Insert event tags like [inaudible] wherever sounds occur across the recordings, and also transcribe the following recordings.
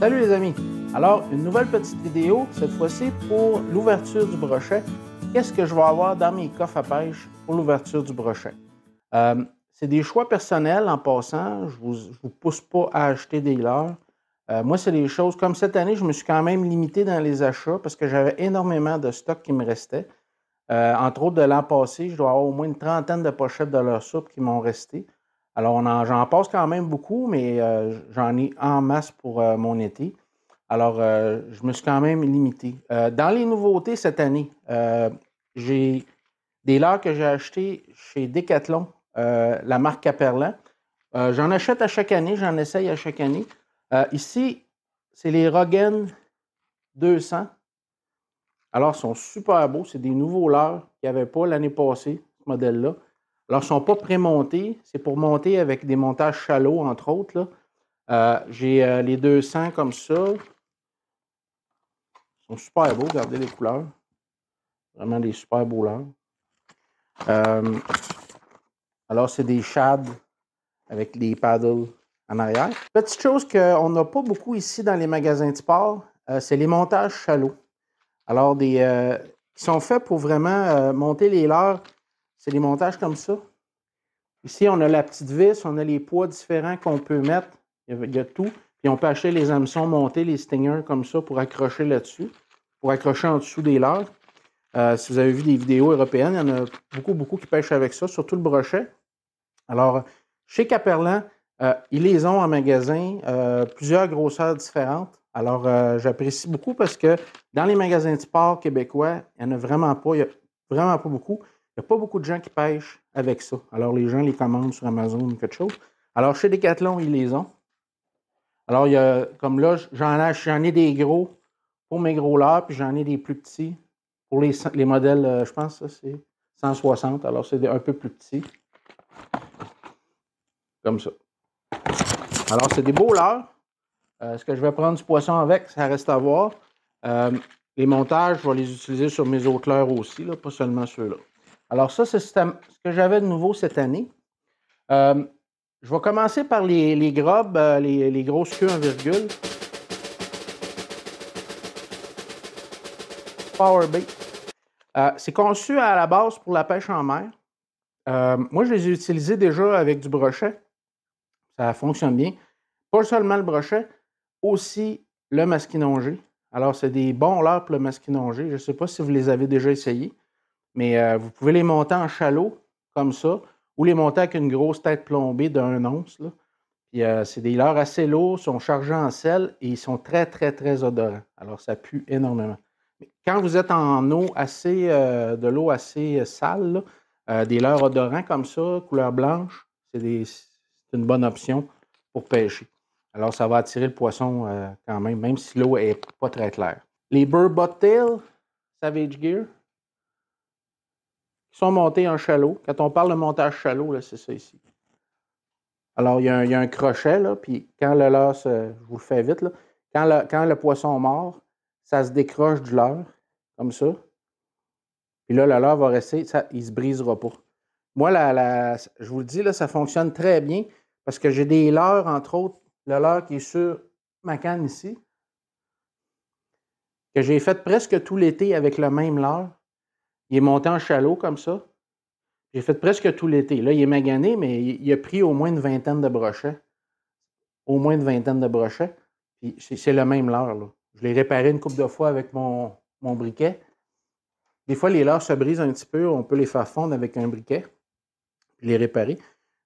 Salut les amis! Alors, une nouvelle petite vidéo, cette fois-ci pour l'ouverture du brochet. Qu'est-ce que je vais avoir dans mes coffres à pêche pour l'ouverture du brochet? Euh, c'est des choix personnels en passant. Je ne vous, pousse pas à acheter des leurres. Euh, moi, c'est des choses comme cette année, je me suis quand même limité dans les achats parce que j'avais énormément de stocks qui me restait. Euh, entre autres, de l'an passé, je dois avoir au moins une trentaine de pochettes de leur soupe qui m'ont resté. Alors, j'en passe quand même beaucoup, mais euh, j'en ai en masse pour euh, mon été. Alors, je me suis quand même limité. dans les nouveautés cette année, j'ai des leurres que j'ai achetés chez Decathlon, la marque Caperlan. j'en achète à chaque année, j'en essaye à chaque année. ici, c'est les Rogan 200. Alors, ils sont super beaux. C'est des nouveaux leurres qu'il n'y avait pas l'année passée, ce modèle-là. Alors, ils ne sont pas prémontés. C'est pour monter avec des montages chalots, entre autres. Euh, j'ai euh, les 200 comme ça. Ils sont super beaux. Regardez les couleurs. Vraiment des super beaux leurres. Euh, alors, c'est des shads avec des paddles en arrière. Petite chose qu'on n'a pas beaucoup ici dans les magasins de sport, c'est les montages chalots. Alors, des, euh, sont faits pour vraiment euh, monter les leurs, c'est des montages comme ça. Ici, on a la petite vis, on a les poids différents qu'on peut mettre. Il y, a, tout. Puis on peut acheter les hameçons montés, les stingers comme ça pour accrocher là-dessus, pour accrocher en dessous des leurres. Euh, si vous avez vu des vidéos européennes, il y en a beaucoup, beaucoup qui pêchent avec ça, surtout le brochet. Alors, chez Caperlan, ils les ont en magasin, plusieurs grosseurs différentes. Alors, euh, j'apprécie beaucoup parce que dans les magasins de sport québécois, il n'y en a vraiment pas. Il n'y a vraiment pas beaucoup. Il n'y a pas beaucoup de gens qui pêchent avec ça. Alors, les gens les commandent sur Amazon ou quelque chose. Alors, chez Decathlon, ils les ont. Alors, il y a, comme là, j'en ai, ai, des gros pour mes gros là puis j'en ai des plus petits pour les, les modèles, euh, je pense, ça, c'est 160. Alors, c'est un peu plus petit. Comme ça. Alors, c'est des beaux là euh, est ce que je vais prendre du poisson avec, ça reste à voir. Euh, les montages, je vais les utiliser sur mes autres aussi, pas seulement ceux-là. Alors ça, c'est ce que j'avais de nouveau cette année. Euh, je vais commencer par les, les grobes, les, les, grosses queues en virgule. Power Bait. c'est conçu à la base pour la pêche en mer. moi, je les ai utilisés déjà avec du brochet. Ça fonctionne bien. Pas seulement le brochet, aussi le masquinongé. Alors, c'est des bons leurres pour le masquinongé. Je ne sais pas si vous les avez déjà essayés, mais euh, vous pouvez les monter en chalot, comme ça, ou les monter avec une grosse tête plombée d'un once. Là. Puis, euh, c'est des leurres assez lourds, sont chargés en sel et ils sont très, très, très odorants. Alors, ça pue énormément. Mais quand vous êtes en eau assez, euh, de l'eau assez sale, des leurs odorants comme ça, couleur blanche, c'est une bonne option pour pêcher. Alors, ça va attirer le poisson euh, quand même, même si l'eau n'est pas très claire. Les Burr Bucktail Savage Gear qui sont montés en chalot. Quand on parle de montage chalot, c'est ça ici. Alors, il y, a un, crochet, là, puis quand le leurre, se, je vous le fais vite, là, quand, le, quand le poisson mord, ça se décroche du leurre, comme ça. Puis là, le leurre va rester, ça, il ne se brisera pas. Moi, la, je vous le dis, là, ça fonctionne très bien parce que j'ai des leurres, entre autres, le leur qui est sur ma canne ici, que j'ai fait presque tout l'été avec le même leurre. Il est monté en chalot comme ça. J'ai fait presque tout l'été. Là, il est magané, mais il a pris au moins une vingtaine de brochets. Au moins une vingtaine de brochets. c'est le même leurre. Je l'ai réparé une couple de fois avec mon, mon briquet. Des fois, les leurres se brisent un petit peu. On peut les faire fondre avec un briquet, les réparer.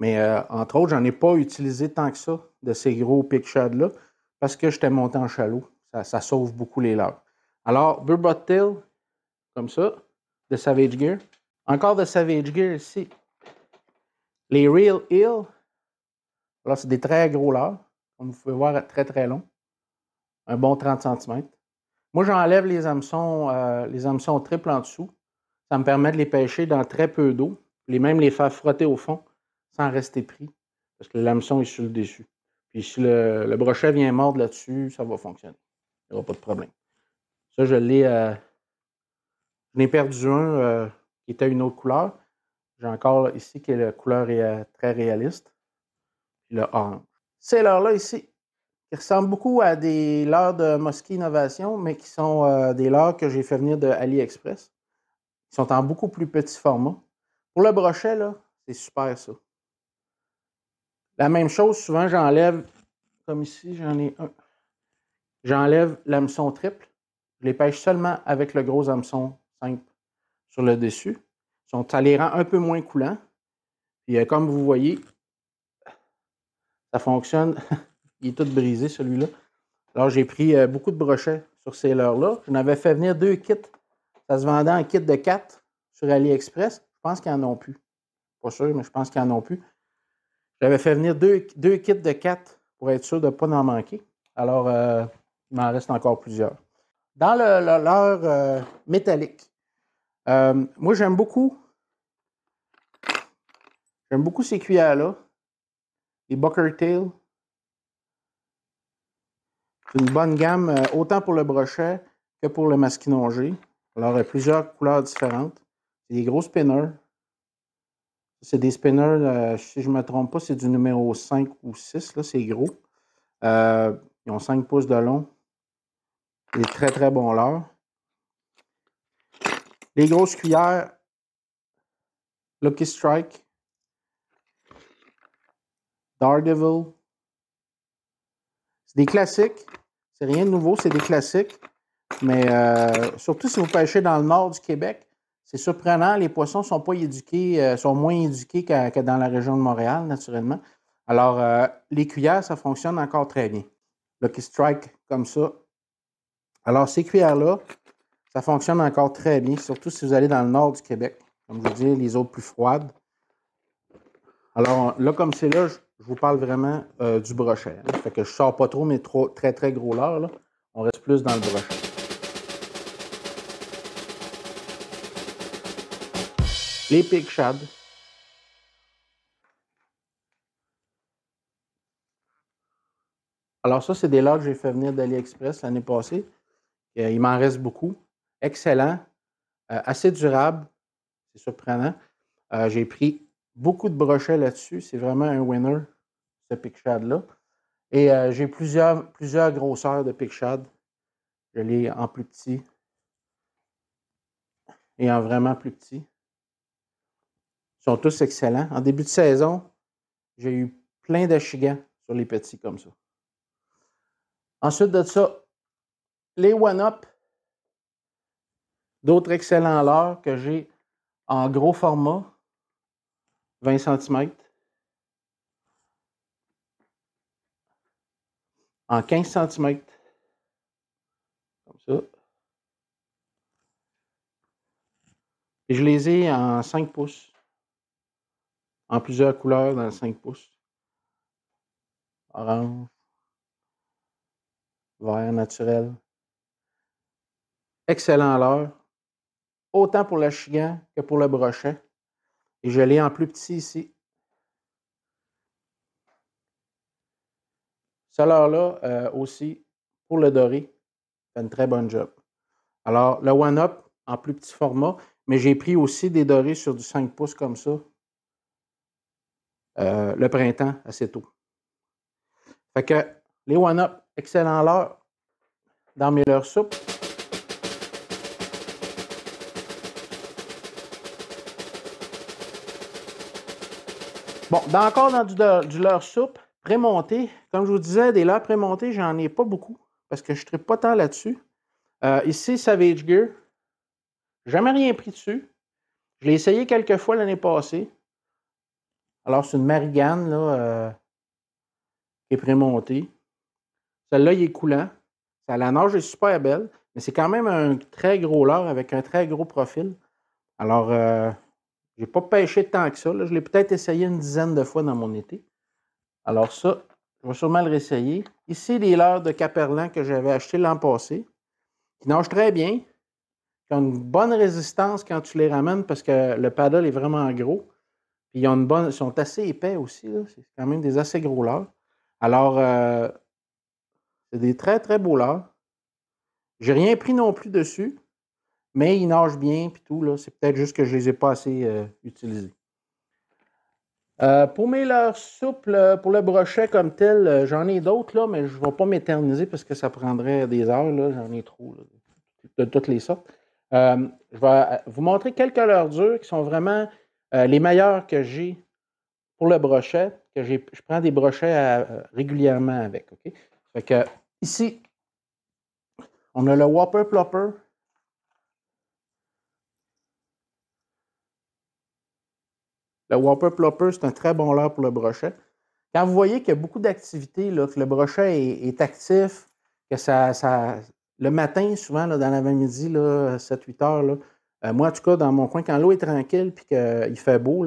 Mais euh, entre autres, j'en ai pas utilisé tant que ça de ces gros pick là parce que j'étais monté en chalot. Ça, sauve beaucoup les larves. Alors, Burbot comme ça, de Savage Gear. Encore de Savage Gear ici. Les Real Hill, là, c'est des très gros leurres. Comme vous pouvez voir, très très long. Un bon 30 cm. Moi, j'enlève les hameçons, euh, les hameçons triples en dessous. Ça me permet de les pêcher dans très peu d'eau, les même les faire frotter au fond sans rester pris, parce que lameçon est sur le dessus. Puis si le, brochet vient mordre là-dessus, ça va fonctionner. Il n'y aura pas de problème. Ça, je l'ai. Euh, je n'ai perdu un euh, qui était une autre couleur. J'ai encore ici qui est la couleur est très réaliste. Puis le orange. Ces leurres-là ici, qui ressemblent beaucoup à des leurres de Mosquée Innovation, mais qui sont euh, des leurres que j'ai fait venir de AliExpress. Ils sont en beaucoup plus petit format. Pour le brochet, là, c'est super ça. La même chose, souvent j'enlève, comme ici, j'en ai un. J'enlève l'hameçon triple. Je les pêche seulement avec le gros hameçon simple sur le dessus. Ça les rend un peu moins coulants. Et euh, comme vous voyez, ça fonctionne. [laughs] Il est tout brisé celui-là. Alors j'ai pris euh, beaucoup de brochets sur ces leurres-là. je n'avais fait venir deux kits. Ça se vendait en kit de quatre sur AliExpress. Je pense qu'ils en ont plus. Pas sûr, mais je pense qu'ils en ont plus. J'avais fait venir deux, kits de quatre pour être sûr de ne pas en manquer. Alors, euh, il m'en reste encore plusieurs. Dans le, euh, métallique, euh, moi j'aime beaucoup. J'aime beaucoup ces cuillères-là. Les Bucker Tail. C'est une bonne gamme, autant pour le brochet que pour le masquinongé. Alors, plusieurs couleurs différentes. C'est des gros spinners. C'est des spinners, euh, si je ne me trompe pas, c'est du numéro 5 ou 6, là, c'est gros. Euh, ils ont 5 pouces de long. est très très bon là Les grosses cuillères, Lucky Strike, Daredevil. C'est des classiques. C'est rien de nouveau, c'est des classiques. Mais euh, surtout si vous pêchez dans le nord du Québec, c'est surprenant, les poissons sont pas éduqués, euh, sont moins éduqués que, dans la région de Montréal, naturellement. Alors, euh, les cuillères, ça fonctionne encore très bien. qui Strike, comme ça. Alors, ces cuillères-là, ça fonctionne encore très bien, surtout si vous allez dans le nord du Québec. Comme je vous dis, les eaux plus froides. Alors, là, comme c'est là, je, vous parle vraiment euh, du brochet. Ça hein. Fait que je sors pas trop mes très, très gros leurres. On reste plus dans le brochet. les Pig Shad. Alors ça, c'est des lots que j'ai fait venir d'AliExpress l'année passée. Euh, il m'en reste beaucoup. Excellent. Euh, assez durable. C'est surprenant. Euh, j'ai pris beaucoup de brochets là-dessus. C'est vraiment un winner, ce shad là Et j'ai plusieurs, plusieurs grosseurs de Shad. Je l'ai en plus petit et en vraiment plus petit sont tous excellents. En début de saison, j'ai eu plein de d'achigans sur les petits comme ça. Ensuite de ça, les one-up, d'autres excellents l'heure que j'ai en gros format, 20 cm, en 15 cm, comme ça. Et je les ai en 5 pouces en plusieurs couleurs dans le 5 pouces. Orange, vert naturel. Excellent l'heure. autant pour le chien que pour le brochet. Et je l'ai en plus petit ici. Ce là euh, aussi, pour le doré, fait une très bonne job. Alors, le one-up en plus petit format, mais j'ai pris aussi des dorés sur du 5 pouces comme ça euh, le printemps assez tôt. Fait que les one-up, excellent leur dans mes leur soupe. Bon, encore dans du, leur soupe, prémonté. Comme je vous disais, des leurres prémontées, j'en ai pas beaucoup parce que je ne pas tant là-dessus. Euh, ici, Savage Gear, jamais rien pris dessus. Je l'ai essayé quelques fois l'année passée. Alors, c'est une marigane euh, qui est prémontée. Celle-là, il est coulant. Ça, la nage est super belle, mais c'est quand même un très gros leurre avec un très gros profil. Alors, euh, je n'ai pas pêché tant que ça. Je l'ai peut-être essayé une dizaine de fois dans mon été. Alors, ça, je vais sûrement le réessayer. Ici, les leurres de Caperlan que j'avais acheté l'an passé, qui nagent très bien, qui ont une bonne résistance quand tu les ramènes parce que le paddle est vraiment gros. Puis ils ont une bonne. sont assez épais aussi. C'est quand même des assez gros leurres. Alors, euh, c'est des très, très beaux leurres. J'ai rien pris non plus dessus, mais ils nagent bien puis tout. C'est peut-être juste que je ne les ai pas assez euh, utilisés. Euh, pour mes leurres souples, pour le brochet comme tel, j'en ai d'autres, là, mais je ne vais pas m'éterniser parce que ça prendrait des heures. J'en ai trop de toutes les sortes. je vais vous montrer quelques leurres dures qui sont vraiment euh, les meilleurs que j'ai pour le brochet, que je prends des brochets euh, régulièrement avec. OK? Fait que, ici, on a le Whopper Plopper. Le Whopper Plopper, c'est un très bon leurre pour le brochet. Quand vous voyez qu'il y a beaucoup d'activités, que le brochet est, actif, que ça, ça, le matin, souvent, là, dans l'avant-midi, 7-8 heures, là, euh, moi, en tout cas, dans mon coin, quand l'eau est tranquille et qu'il fait beau,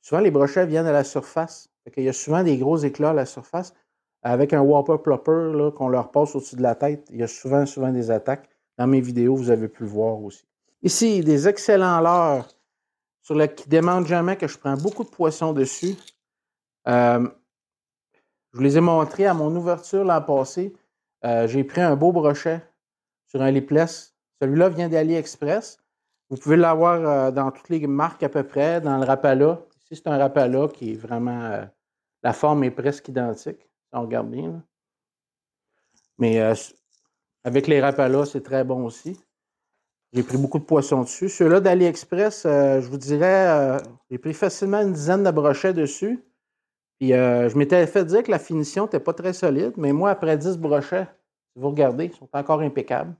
souvent les brochets viennent à la surface. Il y a souvent des gros éclats à la surface. Avec un whopper plopper qu'on leur passe au-dessus de la tête, il y a souvent, souvent des attaques. Dans mes vidéos, vous avez pu le voir aussi. Ici, des excellents leurres sur qui ne demandent jamais que je prends beaucoup de poissons dessus. Euh, je vous les ai montrés à mon ouverture l'an passé. Euh, j'ai pris un beau brochet sur un lipless. Celui-là vient d'AliExpress. Vous pouvez l'avoir euh, dans toutes les marques à peu près, dans le Rapala. Ici, c'est un Rapala qui est vraiment. Euh, la forme est presque identique, si on regarde bien. Mais euh, avec les Rapala, c'est très bon aussi. J'ai pris beaucoup de poissons dessus. Ceux-là d'AliExpress, je vous dirais, j'ai pris facilement une dizaine de brochets dessus. Puis je m'étais fait dire que la finition n'était pas très solide, mais moi, après 10 brochets, vous regardez, ils sont encore impeccables.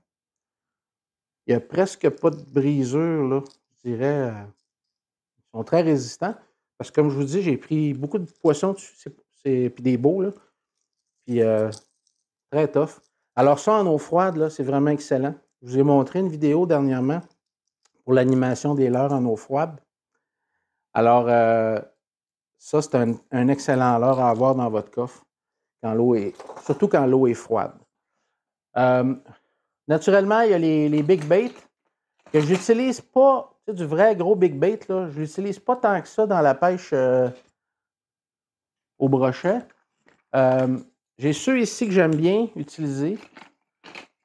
Il n'y a presque pas de brisure, je dirais. Euh, ils sont très résistants. Parce que comme je vous dis, j'ai pris beaucoup de poissons dessus, puis des beaux, là. Puis euh, très tough. Alors ça, en eau froide, là, c'est vraiment excellent. Je vous ai montré une vidéo dernièrement pour l'animation des leurres en eau froide. Alors, euh, ça, c'est un, excellent leurre à avoir dans votre coffre, quand l'eau est, surtout quand l'eau est froide. Naturellement, il y a les, big bait que j'utilise pas, tu sais, du vrai gros big bait, là, je l'utilise pas tant que ça dans la pêche euh, au brochet. Euh, j'ai ceux ici que j'aime bien utiliser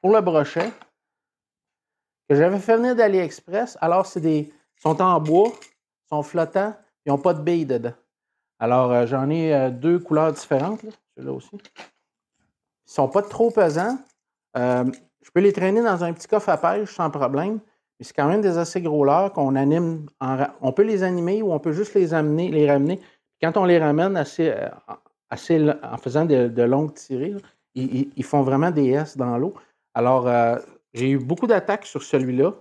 pour le brochet que j'avais fait venir d'AliExpress. Alors, c'est des sont en bois, sont flottants, ils n'ont pas de billes dedans. Alors, euh, j'en ai deux couleurs différentes, là, là aussi. Ils ne sont pas trop pesants. Je peux les traîner dans un petit coffre à pêche sans problème, mais c'est quand même des assez gros leurres qu'on anime. on peut les animer ou on peut juste les amener, les ramener. Quand on les ramène assez, euh, assez en faisant de, longues tirées, ils, font vraiment des S dans l'eau. Alors, euh, j'ai eu beaucoup d'attaques sur celui-là.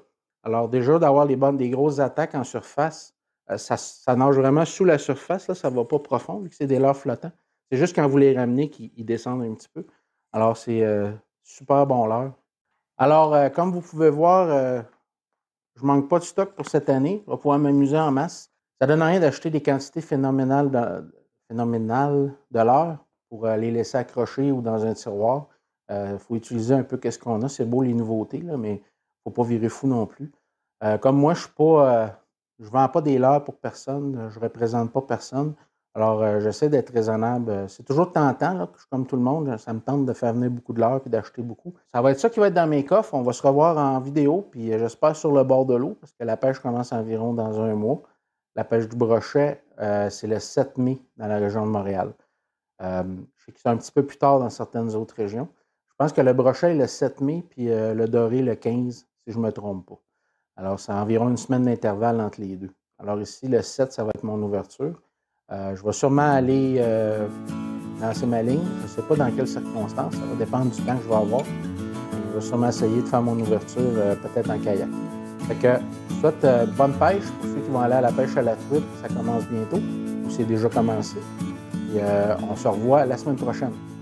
Alors, déjà, d'avoir les des grosses attaques en surface, euh, ça, nage vraiment sous la surface. Là, ça ne va pas profond vu que c'est des leurres flottants. C'est juste quand vous les ramenez qu'ils descendent un petit peu. Alors, c'est super bon leurre. Alors, euh, comme vous pouvez voir, euh, je ne manque pas de stock pour cette année. On va pouvoir m'amuser en masse. Ça ne donne rien d'acheter des quantités phénoménales de, l'heure pour euh, les laisser accrocher ou dans un tiroir. Il faut utiliser un peu qu'est-ce qu'on a. C'est beau les nouveautés, mais il ne faut pas virer fou non plus. comme moi, je ne vends pas des leurres pour personne, je ne représente pas personne. Alors, euh, j'essaie d'être raisonnable. Euh, c'est toujours tentant, là, comme tout le monde. Ça me tente de faire venir beaucoup de l'heure et d'acheter beaucoup. Ça va être ça qui va être dans mes coffres. On va se revoir en vidéo, puis euh, j'espère sur le bord de l'eau, parce que la pêche commence environ dans un mois. La pêche du brochet, c'est le 7 mai dans la région de Montréal. je sais que c'est un petit peu plus tard dans certaines autres régions. Je pense que le brochet est le 7 mai, puis le doré le 15, si je ne me trompe pas. Alors, c'est environ une semaine d'intervalle entre les deux. Alors ici, le 7, ça va être mon ouverture. Euh, je vais sûrement aller euh, lancer ma ligne. Je ne sais pas dans quelles circonstances. Ça va dépendre du temps que je vais avoir. Je vais sûrement essayer de faire mon ouverture euh, peut-être en kayak. Fait que, soit euh, bonne pêche pour ceux qui vont aller à la pêche à la truite, ça commence bientôt, ou c'est déjà commencé. on se revoit la semaine prochaine.